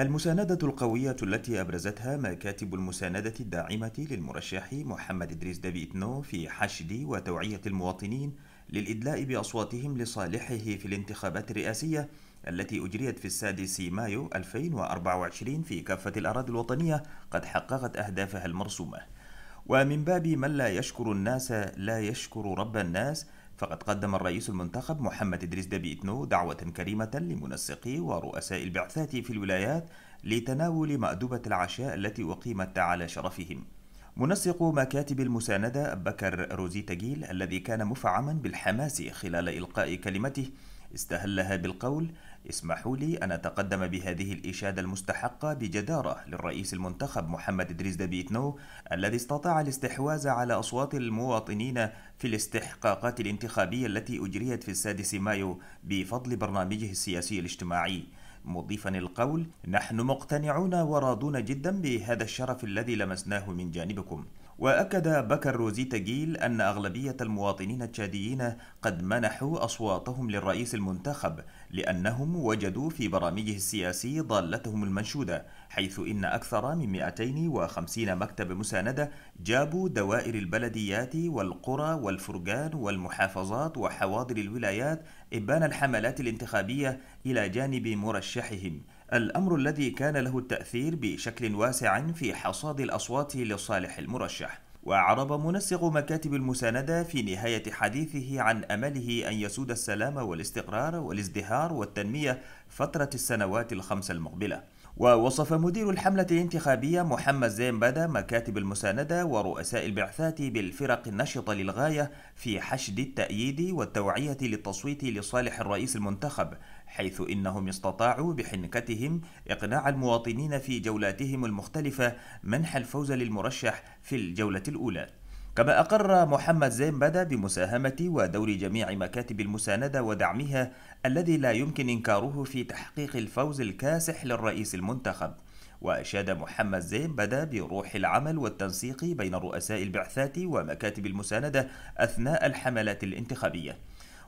المساندة القوية التي أبرزتها مكاتب المساندة الداعمة للمرشح محمد إدريس دبيتنو في حشد وتوعية المواطنين للإدلاء بأصواتهم لصالحه في الانتخابات الرئاسية التي أجريت في السادس مايو 2024 في كافة الأراضي الوطنية قد حققت أهدافها المرسومة ومن باب من لا يشكر الناس لا يشكر رب الناس فقد قدم الرئيس المنتخب محمد إدريس دبيتنو دعوة كريمة لمنسقي ورؤساء البعثات في الولايات لتناول مأدبة العشاء التي أقيمت على شرفهم منسق مكاتب المساندة بكر روزي تجيل الذي كان مفعما بالحماس خلال إلقاء كلمته استهلها بالقول اسمحوا لي أن أتقدم بهذه الإشادة المستحقة بجدارة للرئيس المنتخب محمد إدريس دبيتنو الذي استطاع الاستحواذ على أصوات المواطنين في الاستحقاقات الانتخابية التي أجريت في السادس مايو بفضل برنامجه السياسي الاجتماعي مضيفا القول نحن مقتنعون وراضون جدا بهذا الشرف الذي لمسناه من جانبكم وأكد بكر روزيتاجيل أن أغلبية المواطنين التشاديين قد منحوا أصواتهم للرئيس المنتخب لأنهم وجدوا في برامجه السياسي ضالتهم المنشودة حيث إن أكثر من 250 مكتب مساندة جابوا دوائر البلديات والقرى والفرقان والمحافظات وحواضر الولايات إبان الحملات الانتخابية إلى جانب مرشحهم الأمر الذي كان له التأثير بشكل واسع في حصاد الأصوات لصالح المرشح وعرب منسق مكاتب المساندة في نهاية حديثه عن أمله أن يسود السلام والاستقرار والازدهار والتنمية فترة السنوات الخمس المقبلة ووصف مدير الحملة الانتخابية محمد زين بدا مكاتب المساندة ورؤساء البعثات بالفرق النشطة للغاية في حشد التأييد والتوعية للتصويت لصالح الرئيس المنتخب حيث إنهم استطاعوا بحنكتهم إقناع المواطنين في جولاتهم المختلفة منح الفوز للمرشح في الجولة الأولى كما أقر محمد زين بدا بمساهمة ودور جميع مكاتب المساندة ودعمها الذي لا يمكن إنكاره في تحقيق الفوز الكاسح للرئيس المنتخب وأشاد محمد زين بدا بروح العمل والتنسيق بين رؤساء البعثات ومكاتب المساندة أثناء الحملات الانتخابية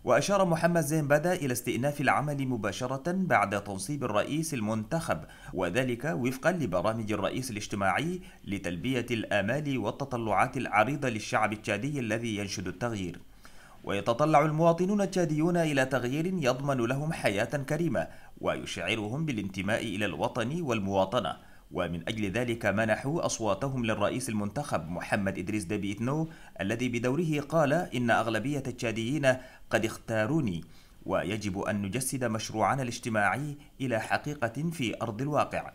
وأشار محمد زين بدا إلى استئناف العمل مباشرة بعد تنصيب الرئيس المنتخب وذلك وفقا لبرامج الرئيس الاجتماعي لتلبية الآمال والتطلعات العريضة للشعب التشادي الذي ينشد التغيير ويتطلع المواطنون التشاديون إلى تغيير يضمن لهم حياة كريمة ويشعرهم بالانتماء إلى الوطن والمواطنة ومن أجل ذلك منحوا أصواتهم للرئيس المنتخب محمد إدريس دبي إتنو الذي بدوره قال إن أغلبية التشاديين قد اختاروني ويجب أن نجسد مشروعنا الاجتماعي إلى حقيقة في أرض الواقع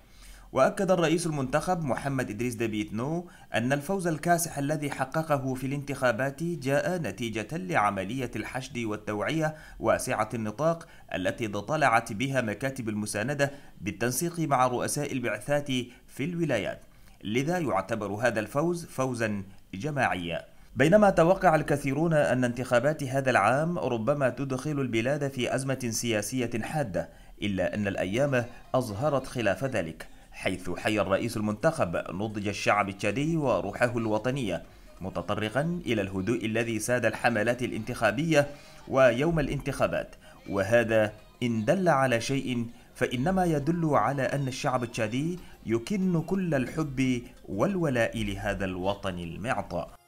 وأكد الرئيس المنتخب محمد إدريس دبيتنو أن الفوز الكاسح الذي حققه في الانتخابات جاء نتيجة لعملية الحشد والتوعية واسعة النطاق التي اطلعت بها مكاتب المساندة بالتنسيق مع رؤساء البعثات في الولايات لذا يعتبر هذا الفوز فوزا جماعيا بينما توقع الكثيرون أن انتخابات هذا العام ربما تدخل البلاد في أزمة سياسية حادة إلا أن الأيام أظهرت خلاف ذلك حيث حي الرئيس المنتخب نضج الشعب التشادي وروحه الوطنية متطرقا إلى الهدوء الذي ساد الحملات الانتخابية ويوم الانتخابات وهذا إن دل على شيء فإنما يدل على أن الشعب التشادي يكن كل الحب والولاء لهذا الوطن المعطى